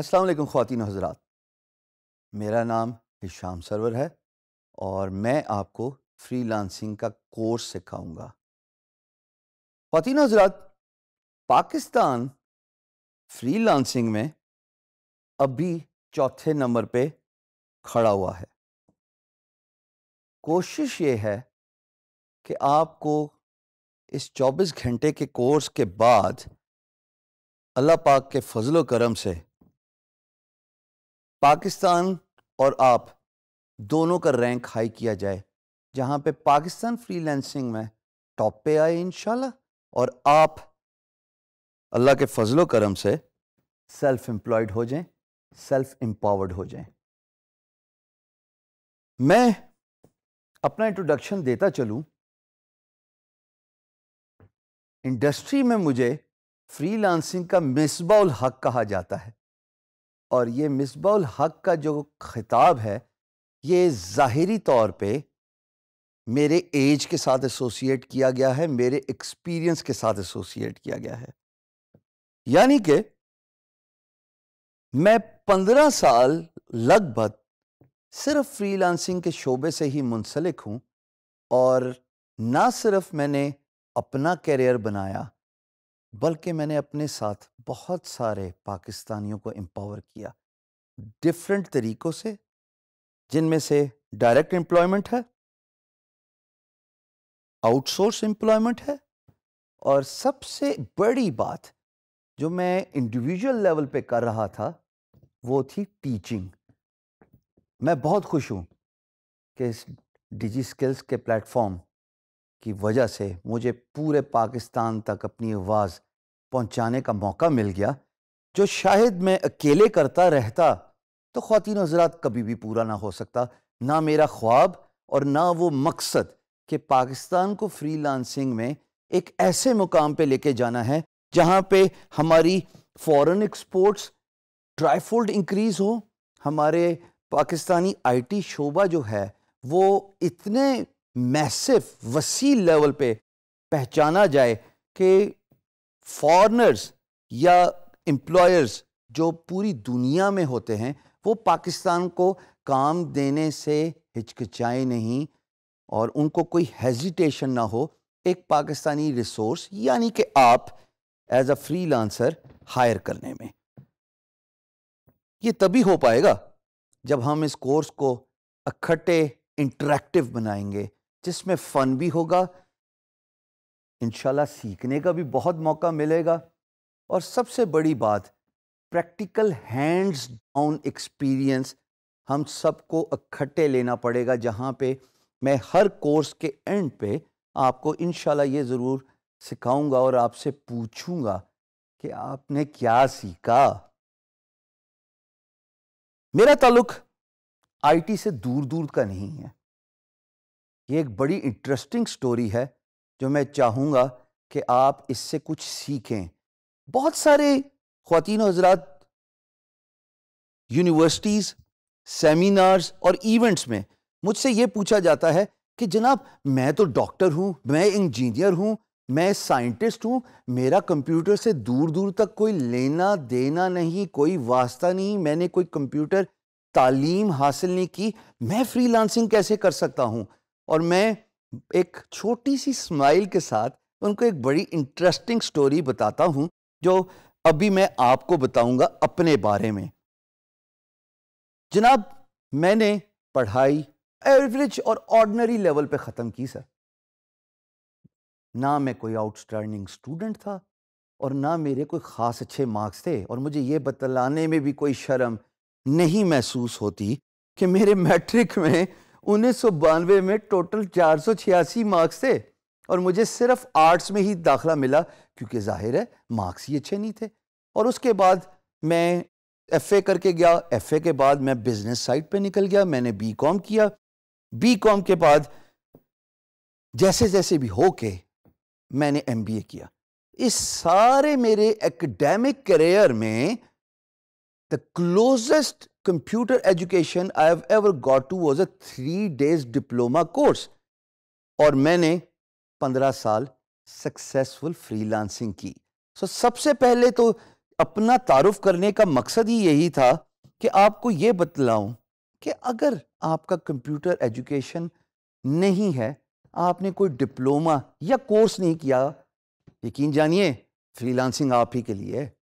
अस्सलाम ख़वान हजरात मेरा नाम हिशाम सरवर है और मैं आपको फ्री लांसिंग का कोर्स सिखाऊंगा ख़वान हजरात पाकिस्तान फ्री लांसिंग में अभी चौथे नंबर पे खड़ा हुआ है कोशिश ये है कि आपको इस 24 घंटे के कोर्स के बाद अल्लाह पाक के फजलो करम से पाकिस्तान और आप दोनों का रैंक हाई किया जाए जहां पे पाकिस्तान फ्रीलैंसिंग में टॉप पे आए इंशाल्लाह और आप अल्लाह के फजलो करम से सेल्फ एम्प्लॉयड हो जाएं सेल्फ एम्पावर्ड हो जाएं मैं अपना इंट्रोडक्शन देता चलूं इंडस्ट्री में मुझे फ्रीलांसिंग का मिसबाउल हक कहा जाता है और ये मिसबाउल हक का जो खिताब है ये ज़ाहरी तौर पे मेरे एज के साथ एसोसिएट किया गया है मेरे एक्सपीरियंस के साथ एसोसिएट किया गया है यानी कि मैं पंद्रह साल लगभग सिर्फ फ्रीलांसिंग के शोबे से ही मुंसलिक हूँ और ना सिर्फ मैंने अपना करियर बनाया बल्कि मैंने अपने साथ बहुत सारे पाकिस्तानियों को एम्पावर किया डिफरेंट तरीक़ों से जिनमें से डायरेक्ट एम्प्लॉयमेंट है आउटसोर्स एम्प्लॉयमेंट है और सबसे बड़ी बात जो मैं इंडिविजुअल लेवल पे कर रहा था वो थी टीचिंग मैं बहुत खुश हूँ कि इस डिजी स्किल्स के प्लेटफॉर्म की वजह से मुझे पूरे पाकिस्तान तक अपनी आवाज़ पहुंचाने का मौका मिल गया जो शायद मैं अकेले करता रहता तो खातिन हजरात कभी भी पूरा ना हो सकता ना मेरा ख्वाब और ना वो मकसद कि पाकिस्तान को फ्री लांसिंग में एक ऐसे मुकाम पे लेके जाना है जहाँ पे हमारी फॉरेन एक्सपोर्ट्स ड्राईफोल्ड इंक्रीज हो हमारे पाकिस्तानी आईटी शोबा जो है वो इतने मैसिव वसी लेवल पे पहचाना जाए कि फॉरनर्स या एम्प्लॉयर्स जो पूरी दुनिया में होते हैं वो पाकिस्तान को काम देने से हिचकिचाए नहीं और उनको कोई हेजिटेशन ना हो एक पाकिस्तानी रिसोर्स यानी कि आप as a freelancer hire करने में ये तभी हो पाएगा जब हम इस कोर्स को इकट्ठे इंटरेक्टिव बनाएंगे जिसमें फ़न भी होगा इनशाला सीखने का भी बहुत मौका मिलेगा और सबसे बड़ी बात प्रैक्टिकल हैंड्स ऑन एक्सपीरियंस हम सबको इकट्ठे लेना पड़ेगा जहाँ पे मैं हर कोर्स के एंड पे आपको इनशाला ये ज़रूर सिखाऊंगा और आपसे पूछूंगा कि आपने क्या सीखा मेरा ताल्लुक आईटी से दूर दूर का नहीं है ये एक बड़ी इंटरेस्टिंग स्टोरी है जो मैं चाहूँगा कि आप इससे कुछ सीखें बहुत सारे खातिन हजरात यूनिवर्सिटीज़ सेमिनार्स और इवेंट्स में मुझसे ये पूछा जाता है कि जनाब मैं तो डॉक्टर हूँ मैं इंजीनियर हूँ मैं साइंटिस्ट हूँ मेरा कंप्यूटर से दूर दूर तक कोई लेना देना नहीं कोई वास्ता नहीं मैंने कोई कंप्यूटर तालीम हासिल नहीं की मैं फ्रीलांसिंग कैसे कर सकता हूँ और मैं एक छोटी सी स्माइल के साथ उनको एक बड़ी इंटरेस्टिंग स्टोरी बताता हूं जो अभी मैं आपको बताऊंगा अपने बारे में जनाब मैंने पढ़ाई एवरेज और ऑर्डनरी लेवल पे ख़त्म की सर ना मैं कोई आउटस्टैंडिंग स्टूडेंट था और ना मेरे कोई ख़ास अच्छे मार्क्स थे और मुझे ये बतलाने में भी कोई शर्म नहीं महसूस होती कि मेरे मैट्रिक में उन्नीस में टोटल चार मार्क्स थे और मुझे सिर्फ आर्ट्स में ही दाखला मिला क्योंकि जाहिर है मार्क्स ही अच्छे नहीं थे और उसके बाद मैं एफ ए करके गया एफ ए के बाद मैं बिजनेस साइड पे निकल गया मैंने बी कॉम किया बी कॉम के बाद जैसे जैसे भी हो के मैंने एम बी ए किया इस सारे मेरे एकेडमिक करियर में the closest computer education I have ever got to was a three days diploma course. और मैंने 15 साल सक्सेसफुल फ्रीलांसिंग की सो so, सबसे पहले तो अपना तारुफ करने का मकसद ही यही था कि आपको ये बतलाऊं कि अगर आपका कंप्यूटर एजुकेशन नहीं है आपने कोई डिप्लोमा या कोर्स नहीं किया यकीन जानिए फ्रीलांसिंग आप ही के लिए है